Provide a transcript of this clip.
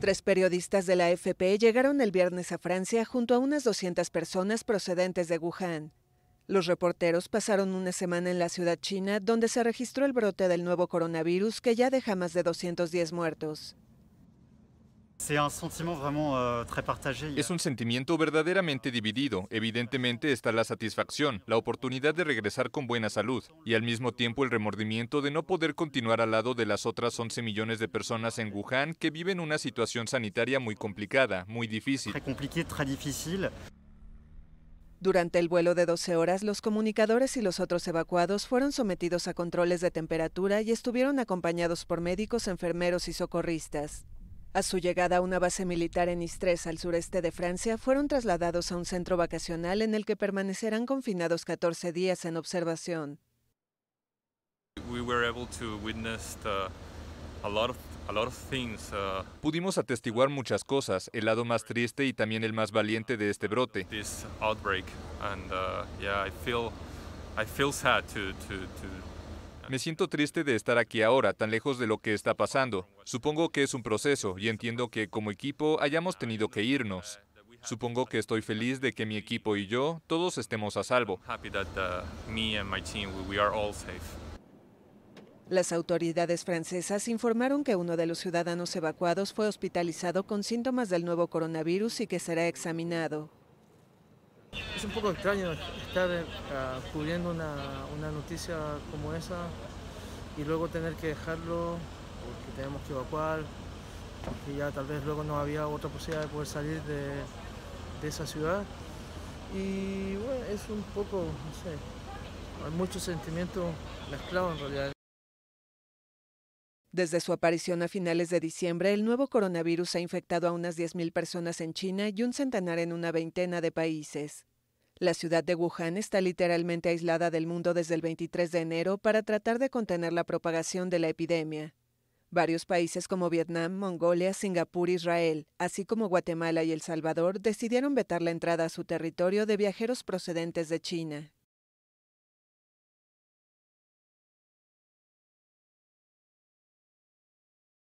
Tres periodistas de la FP llegaron el viernes a Francia junto a unas 200 personas procedentes de Wuhan. Los reporteros pasaron una semana en la ciudad china donde se registró el brote del nuevo coronavirus que ya deja más de 210 muertos. Euh, es un sentimiento verdaderamente dividido. Evidentemente está la satisfacción, la oportunidad de regresar con buena salud y al mismo tiempo el remordimiento de no poder continuar al lado de las otras 11 millones de personas en Wuhan que viven una situación sanitaria muy complicada, muy difícil. Durante el vuelo de 12 horas, los comunicadores y los otros evacuados fueron sometidos a controles de temperatura y estuvieron acompañados por médicos, enfermeros y socorristas. A su llegada a una base militar en Istres, al sureste de Francia, fueron trasladados a un centro vacacional en el que permanecerán confinados 14 días en observación. Pudimos atestiguar muchas cosas, el lado más triste y también el más valiente de este brote. Me siento triste de estar aquí ahora, tan lejos de lo que está pasando. Supongo que es un proceso y entiendo que como equipo hayamos tenido que irnos. Supongo que estoy feliz de que mi equipo y yo todos estemos a salvo. Uh, Las autoridades francesas informaron que uno de los ciudadanos evacuados fue hospitalizado con síntomas del nuevo coronavirus y que será examinado. Es un poco extraño estar eh, cubriendo una, noticia como esa y luego tener que dejarlo porque tenemos que evacuar, porque ya tal vez luego no había otra posibilidad de poder salir de, de esa ciudad. Y bueno, es un poco, no sé, hay muchos sentimientos mezclados en realidad. Desde su aparición a finales de diciembre, el nuevo coronavirus ha infectado a unas 10.000 personas en China y un centenar en una veintena de países. La ciudad de Wuhan está literalmente aislada del mundo desde el 23 de enero para tratar de contener la propagación de la epidemia. Varios países como Vietnam, Mongolia, Singapur, Israel, así como Guatemala y El Salvador, decidieron vetar la entrada a su territorio de viajeros procedentes de China.